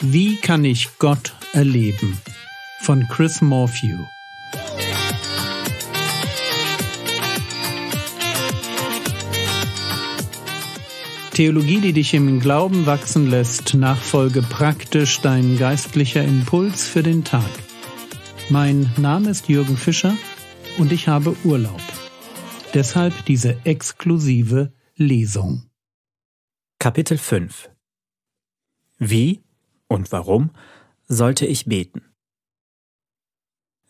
Wie kann ich Gott erleben? von Chris Morphew. Theologie, die dich im Glauben wachsen lässt, nachfolge praktisch dein geistlicher Impuls für den Tag. Mein Name ist Jürgen Fischer und ich habe Urlaub. Deshalb diese exklusive Lesung. Kapitel 5 Wie und warum sollte ich beten?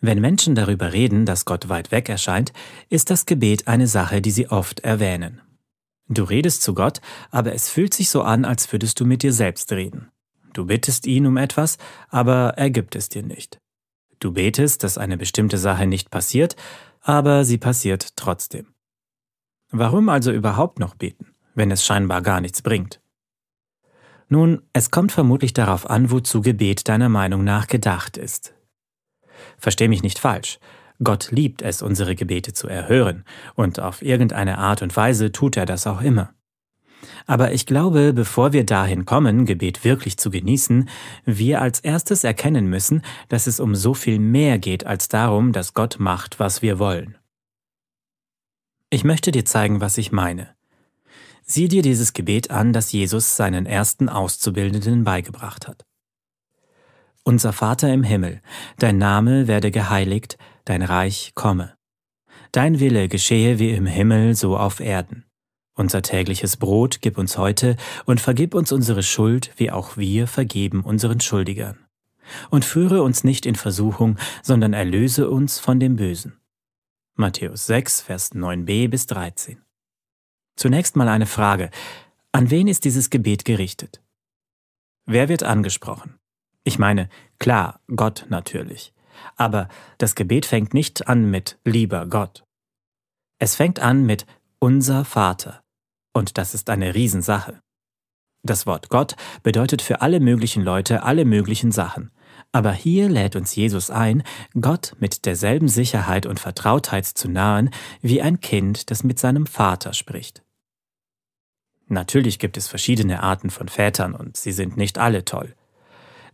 Wenn Menschen darüber reden, dass Gott weit weg erscheint, ist das Gebet eine Sache, die sie oft erwähnen. Du redest zu Gott, aber es fühlt sich so an, als würdest du mit dir selbst reden. Du bittest ihn um etwas, aber er gibt es dir nicht. Du betest, dass eine bestimmte Sache nicht passiert, aber sie passiert trotzdem. Warum also überhaupt noch beten, wenn es scheinbar gar nichts bringt? Nun, es kommt vermutlich darauf an, wozu Gebet deiner Meinung nach gedacht ist. Versteh mich nicht falsch. Gott liebt es, unsere Gebete zu erhören, und auf irgendeine Art und Weise tut er das auch immer. Aber ich glaube, bevor wir dahin kommen, Gebet wirklich zu genießen, wir als erstes erkennen müssen, dass es um so viel mehr geht als darum, dass Gott macht, was wir wollen. Ich möchte dir zeigen, was ich meine. Sieh dir dieses Gebet an, das Jesus seinen ersten Auszubildenden beigebracht hat. Unser Vater im Himmel, dein Name werde geheiligt, dein Reich komme. Dein Wille geschehe wie im Himmel so auf Erden. Unser tägliches Brot gib uns heute und vergib uns unsere Schuld, wie auch wir vergeben unseren Schuldigern. Und führe uns nicht in Versuchung, sondern erlöse uns von dem Bösen. Matthäus 6, Vers 9b bis 13. Zunächst mal eine Frage. An wen ist dieses Gebet gerichtet? Wer wird angesprochen? Ich meine, klar, Gott natürlich. Aber das Gebet fängt nicht an mit lieber Gott. Es fängt an mit unser Vater. Und das ist eine Riesensache. Das Wort Gott bedeutet für alle möglichen Leute alle möglichen Sachen. Aber hier lädt uns Jesus ein, Gott mit derselben Sicherheit und Vertrautheit zu nahen, wie ein Kind, das mit seinem Vater spricht. Natürlich gibt es verschiedene Arten von Vätern und sie sind nicht alle toll.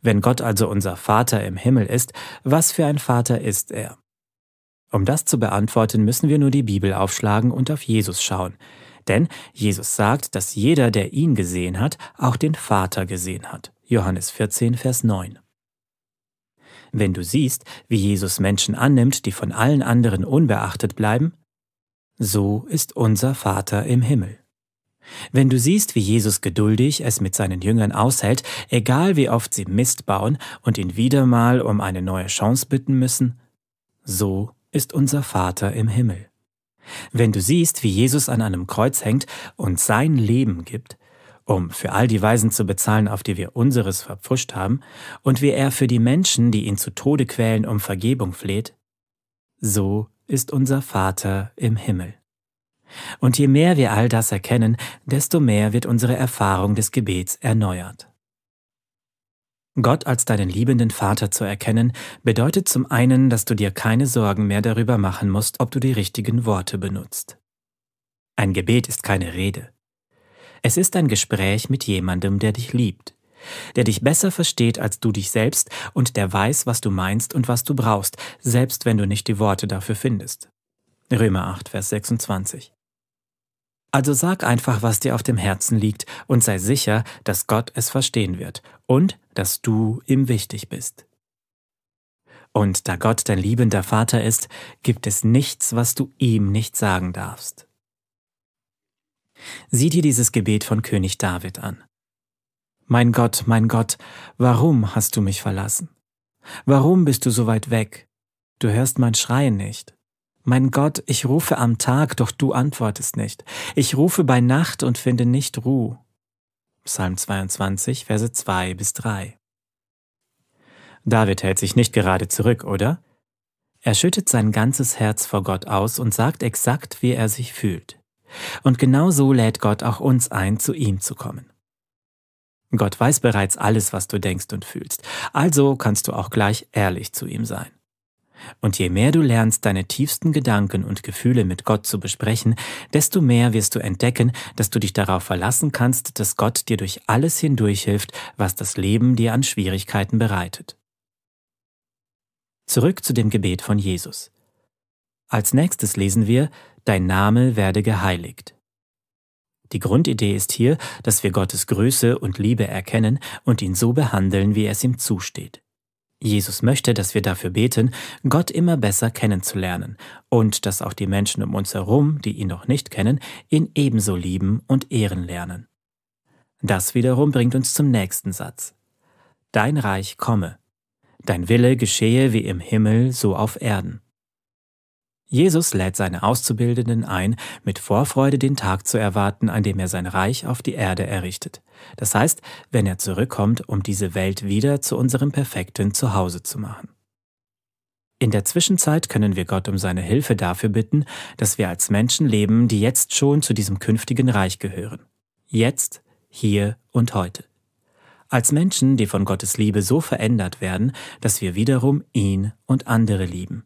Wenn Gott also unser Vater im Himmel ist, was für ein Vater ist er? Um das zu beantworten, müssen wir nur die Bibel aufschlagen und auf Jesus schauen. Denn Jesus sagt, dass jeder, der ihn gesehen hat, auch den Vater gesehen hat. Johannes 14, Vers 9. Wenn du siehst, wie Jesus Menschen annimmt, die von allen anderen unbeachtet bleiben, so ist unser Vater im Himmel. Wenn du siehst, wie Jesus geduldig es mit seinen Jüngern aushält, egal wie oft sie Mist bauen und ihn wieder mal um eine neue Chance bitten müssen, so ist unser Vater im Himmel. Wenn du siehst, wie Jesus an einem Kreuz hängt und sein Leben gibt, um für all die Weisen zu bezahlen, auf die wir unseres verpfuscht haben, und wie er für die Menschen, die ihn zu Tode quälen, um Vergebung fleht, so ist unser Vater im Himmel. Und je mehr wir all das erkennen, desto mehr wird unsere Erfahrung des Gebets erneuert. Gott als deinen liebenden Vater zu erkennen, bedeutet zum einen, dass du dir keine Sorgen mehr darüber machen musst, ob du die richtigen Worte benutzt. Ein Gebet ist keine Rede. Es ist ein Gespräch mit jemandem, der dich liebt, der dich besser versteht als du dich selbst und der weiß, was du meinst und was du brauchst, selbst wenn du nicht die Worte dafür findest. Römer 8, Vers 26. Also sag einfach, was dir auf dem Herzen liegt und sei sicher, dass Gott es verstehen wird und dass du ihm wichtig bist. Und da Gott dein liebender Vater ist, gibt es nichts, was du ihm nicht sagen darfst. Sieh dir dieses Gebet von König David an. Mein Gott, mein Gott, warum hast du mich verlassen? Warum bist du so weit weg? Du hörst mein Schreien nicht. Mein Gott, ich rufe am Tag, doch du antwortest nicht. Ich rufe bei Nacht und finde nicht Ruhe. Psalm 22, Verse 2 bis 3. David hält sich nicht gerade zurück, oder? Er schüttet sein ganzes Herz vor Gott aus und sagt exakt, wie er sich fühlt. Und genau so lädt Gott auch uns ein, zu ihm zu kommen. Gott weiß bereits alles, was du denkst und fühlst, also kannst du auch gleich ehrlich zu ihm sein. Und je mehr du lernst, deine tiefsten Gedanken und Gefühle mit Gott zu besprechen, desto mehr wirst du entdecken, dass du dich darauf verlassen kannst, dass Gott dir durch alles hindurchhilft, was das Leben dir an Schwierigkeiten bereitet. Zurück zu dem Gebet von Jesus. Als nächstes lesen wir, Dein Name werde geheiligt. Die Grundidee ist hier, dass wir Gottes Größe und Liebe erkennen und ihn so behandeln, wie es ihm zusteht. Jesus möchte, dass wir dafür beten, Gott immer besser kennenzulernen und dass auch die Menschen um uns herum, die ihn noch nicht kennen, ihn ebenso lieben und ehren lernen. Das wiederum bringt uns zum nächsten Satz. Dein Reich komme. Dein Wille geschehe wie im Himmel so auf Erden. Jesus lädt seine Auszubildenden ein, mit Vorfreude den Tag zu erwarten, an dem er sein Reich auf die Erde errichtet. Das heißt, wenn er zurückkommt, um diese Welt wieder zu unserem perfekten Zuhause zu machen. In der Zwischenzeit können wir Gott um seine Hilfe dafür bitten, dass wir als Menschen leben, die jetzt schon zu diesem künftigen Reich gehören. Jetzt, hier und heute. Als Menschen, die von Gottes Liebe so verändert werden, dass wir wiederum ihn und andere lieben.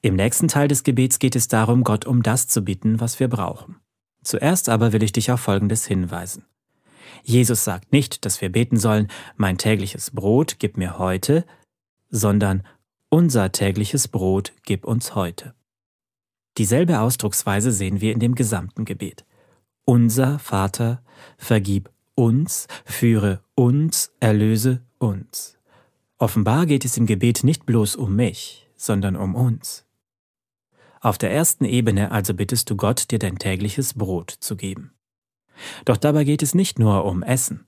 Im nächsten Teil des Gebets geht es darum, Gott um das zu bitten, was wir brauchen. Zuerst aber will ich dich auf Folgendes hinweisen. Jesus sagt nicht, dass wir beten sollen, mein tägliches Brot gib mir heute, sondern unser tägliches Brot gib uns heute. Dieselbe Ausdrucksweise sehen wir in dem gesamten Gebet. Unser Vater, vergib uns, führe uns, erlöse uns. Offenbar geht es im Gebet nicht bloß um mich, sondern um uns. Auf der ersten Ebene also bittest du Gott, dir dein tägliches Brot zu geben. Doch dabei geht es nicht nur um Essen.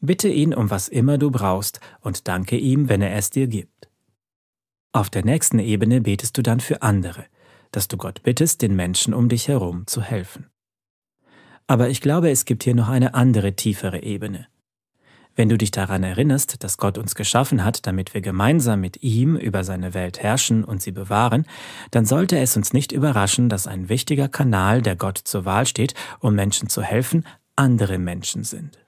Bitte ihn um was immer du brauchst und danke ihm, wenn er es dir gibt. Auf der nächsten Ebene betest du dann für andere, dass du Gott bittest, den Menschen um dich herum zu helfen. Aber ich glaube, es gibt hier noch eine andere tiefere Ebene. Wenn du dich daran erinnerst, dass Gott uns geschaffen hat, damit wir gemeinsam mit ihm über seine Welt herrschen und sie bewahren, dann sollte es uns nicht überraschen, dass ein wichtiger Kanal, der Gott zur Wahl steht, um Menschen zu helfen, andere Menschen sind.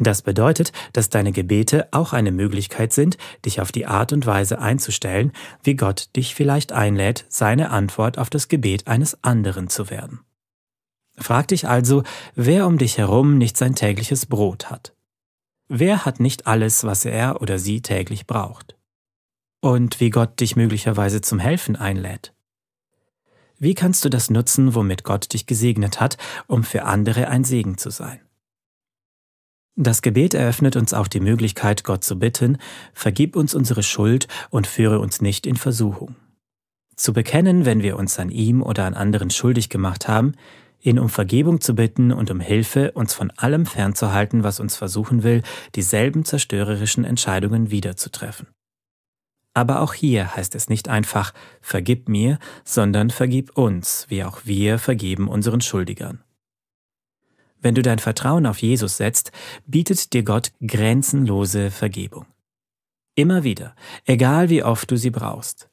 Das bedeutet, dass deine Gebete auch eine Möglichkeit sind, dich auf die Art und Weise einzustellen, wie Gott dich vielleicht einlädt, seine Antwort auf das Gebet eines anderen zu werden. Frag dich also, wer um dich herum nicht sein tägliches Brot hat. Wer hat nicht alles, was er oder sie täglich braucht? Und wie Gott dich möglicherweise zum Helfen einlädt? Wie kannst du das nutzen, womit Gott dich gesegnet hat, um für andere ein Segen zu sein? Das Gebet eröffnet uns auch die Möglichkeit, Gott zu bitten, vergib uns unsere Schuld und führe uns nicht in Versuchung. Zu bekennen, wenn wir uns an ihm oder an anderen schuldig gemacht haben, ihn um Vergebung zu bitten und um Hilfe, uns von allem fernzuhalten, was uns versuchen will, dieselben zerstörerischen Entscheidungen wiederzutreffen. Aber auch hier heißt es nicht einfach Vergib mir, sondern vergib uns, wie auch wir vergeben unseren Schuldigern. Wenn du dein Vertrauen auf Jesus setzt, bietet dir Gott grenzenlose Vergebung. Immer wieder, egal wie oft du sie brauchst.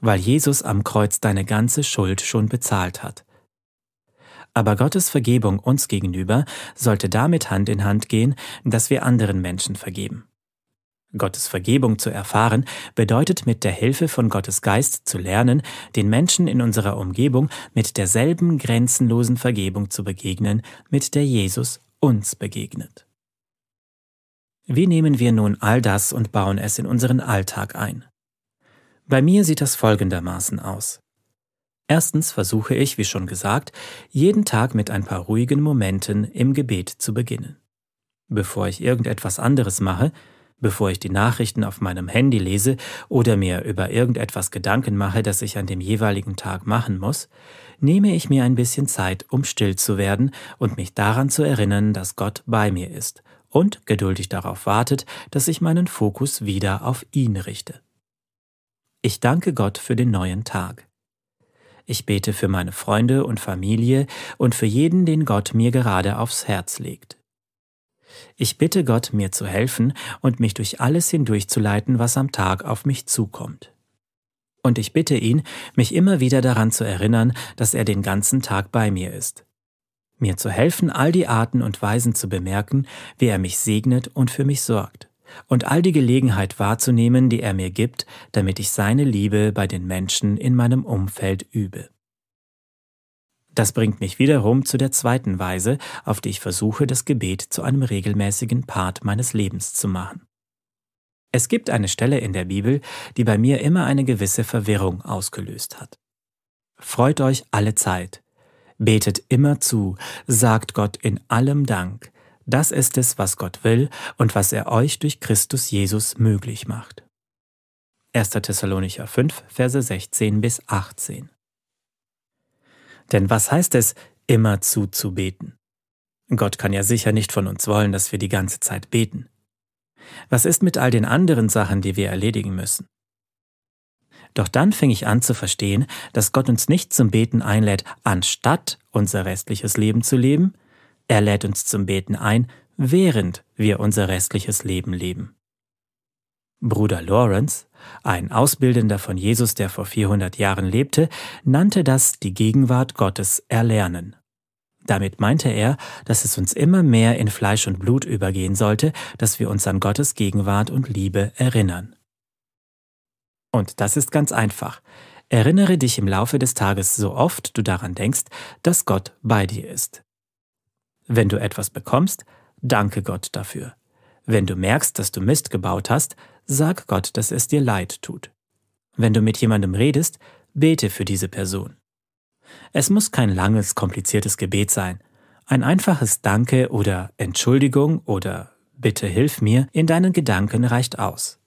Weil Jesus am Kreuz deine ganze Schuld schon bezahlt hat. Aber Gottes Vergebung uns gegenüber sollte damit Hand in Hand gehen, dass wir anderen Menschen vergeben. Gottes Vergebung zu erfahren, bedeutet mit der Hilfe von Gottes Geist zu lernen, den Menschen in unserer Umgebung mit derselben grenzenlosen Vergebung zu begegnen, mit der Jesus uns begegnet. Wie nehmen wir nun all das und bauen es in unseren Alltag ein? Bei mir sieht das folgendermaßen aus. Erstens versuche ich, wie schon gesagt, jeden Tag mit ein paar ruhigen Momenten im Gebet zu beginnen. Bevor ich irgendetwas anderes mache, bevor ich die Nachrichten auf meinem Handy lese oder mir über irgendetwas Gedanken mache, das ich an dem jeweiligen Tag machen muss, nehme ich mir ein bisschen Zeit, um still zu werden und mich daran zu erinnern, dass Gott bei mir ist und geduldig darauf wartet, dass ich meinen Fokus wieder auf ihn richte. Ich danke Gott für den neuen Tag. Ich bete für meine Freunde und Familie und für jeden, den Gott mir gerade aufs Herz legt. Ich bitte Gott, mir zu helfen und mich durch alles hindurchzuleiten, was am Tag auf mich zukommt. Und ich bitte ihn, mich immer wieder daran zu erinnern, dass er den ganzen Tag bei mir ist. Mir zu helfen, all die Arten und Weisen zu bemerken, wie er mich segnet und für mich sorgt und all die Gelegenheit wahrzunehmen, die er mir gibt, damit ich seine Liebe bei den Menschen in meinem Umfeld übe. Das bringt mich wiederum zu der zweiten Weise, auf die ich versuche, das Gebet zu einem regelmäßigen Part meines Lebens zu machen. Es gibt eine Stelle in der Bibel, die bei mir immer eine gewisse Verwirrung ausgelöst hat. Freut euch alle Zeit, betet immer zu, sagt Gott in allem Dank, das ist es, was Gott will und was er euch durch Christus Jesus möglich macht. 1. Thessalonicher 5, Verse 16 bis 18. Denn was heißt es, immer zuzubeten? Gott kann ja sicher nicht von uns wollen, dass wir die ganze Zeit beten. Was ist mit all den anderen Sachen, die wir erledigen müssen? Doch dann fing ich an zu verstehen, dass Gott uns nicht zum Beten einlädt, anstatt unser restliches Leben zu leben, er lädt uns zum Beten ein, während wir unser restliches Leben leben. Bruder Lawrence, ein Ausbildender von Jesus, der vor 400 Jahren lebte, nannte das die Gegenwart Gottes erlernen. Damit meinte er, dass es uns immer mehr in Fleisch und Blut übergehen sollte, dass wir uns an Gottes Gegenwart und Liebe erinnern. Und das ist ganz einfach. Erinnere dich im Laufe des Tages so oft du daran denkst, dass Gott bei dir ist. Wenn du etwas bekommst, danke Gott dafür. Wenn du merkst, dass du Mist gebaut hast, sag Gott, dass es dir leid tut. Wenn du mit jemandem redest, bete für diese Person. Es muss kein langes, kompliziertes Gebet sein. Ein einfaches Danke oder Entschuldigung oder Bitte hilf mir in deinen Gedanken reicht aus.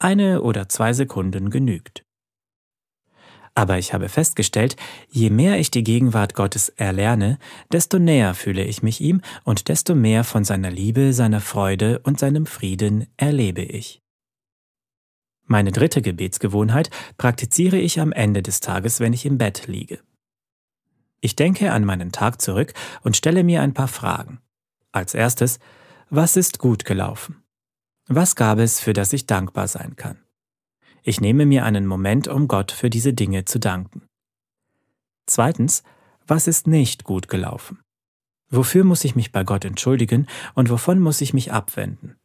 Eine oder zwei Sekunden genügt. Aber ich habe festgestellt, je mehr ich die Gegenwart Gottes erlerne, desto näher fühle ich mich ihm und desto mehr von seiner Liebe, seiner Freude und seinem Frieden erlebe ich. Meine dritte Gebetsgewohnheit praktiziere ich am Ende des Tages, wenn ich im Bett liege. Ich denke an meinen Tag zurück und stelle mir ein paar Fragen. Als erstes, was ist gut gelaufen? Was gab es, für das ich dankbar sein kann? Ich nehme mir einen Moment, um Gott für diese Dinge zu danken. Zweitens, was ist nicht gut gelaufen? Wofür muss ich mich bei Gott entschuldigen und wovon muss ich mich abwenden?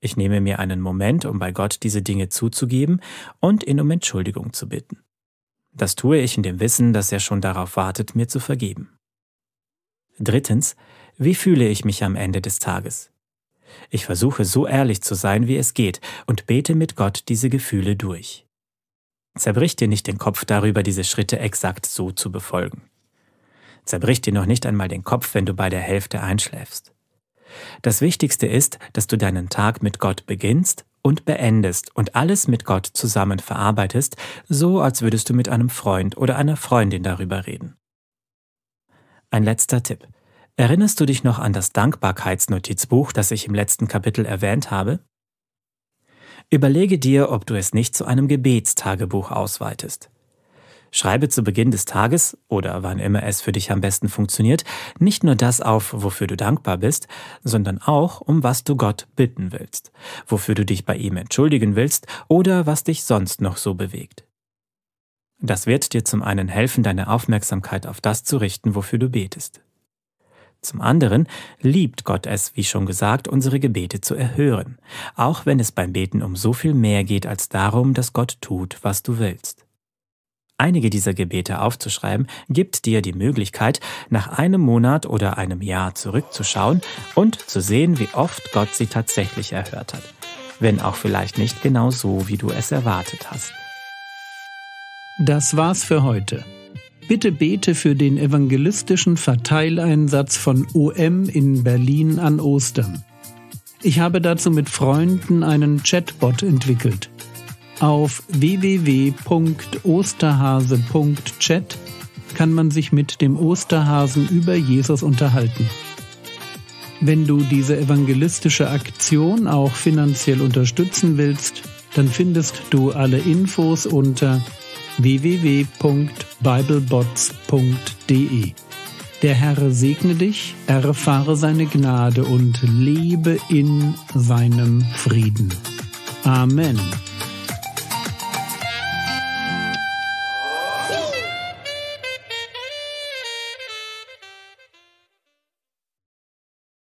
Ich nehme mir einen Moment, um bei Gott diese Dinge zuzugeben und ihn um Entschuldigung zu bitten. Das tue ich in dem Wissen, dass er schon darauf wartet, mir zu vergeben. Drittens, wie fühle ich mich am Ende des Tages? Ich versuche so ehrlich zu sein, wie es geht, und bete mit Gott diese Gefühle durch. Zerbrich dir nicht den Kopf darüber, diese Schritte exakt so zu befolgen. Zerbrich dir noch nicht einmal den Kopf, wenn du bei der Hälfte einschläfst. Das Wichtigste ist, dass du deinen Tag mit Gott beginnst und beendest und alles mit Gott zusammen verarbeitest, so als würdest du mit einem Freund oder einer Freundin darüber reden. Ein letzter Tipp. Erinnerst du dich noch an das Dankbarkeitsnotizbuch, das ich im letzten Kapitel erwähnt habe? Überlege dir, ob du es nicht zu einem Gebetstagebuch ausweitest. Schreibe zu Beginn des Tages oder wann immer es für dich am besten funktioniert, nicht nur das auf, wofür du dankbar bist, sondern auch, um was du Gott bitten willst, wofür du dich bei ihm entschuldigen willst oder was dich sonst noch so bewegt. Das wird dir zum einen helfen, deine Aufmerksamkeit auf das zu richten, wofür du betest. Zum anderen liebt Gott es, wie schon gesagt, unsere Gebete zu erhören, auch wenn es beim Beten um so viel mehr geht als darum, dass Gott tut, was du willst. Einige dieser Gebete aufzuschreiben, gibt dir die Möglichkeit, nach einem Monat oder einem Jahr zurückzuschauen und zu sehen, wie oft Gott sie tatsächlich erhört hat, wenn auch vielleicht nicht genau so, wie du es erwartet hast. Das war's für heute. Bitte bete für den evangelistischen Verteileinsatz von OM in Berlin an Ostern. Ich habe dazu mit Freunden einen Chatbot entwickelt. Auf www.osterhase.chat kann man sich mit dem Osterhasen über Jesus unterhalten. Wenn du diese evangelistische Aktion auch finanziell unterstützen willst, dann findest du alle Infos unter www.biblebots.de. Der Herr segne dich, erfahre seine Gnade und lebe in seinem Frieden. Amen.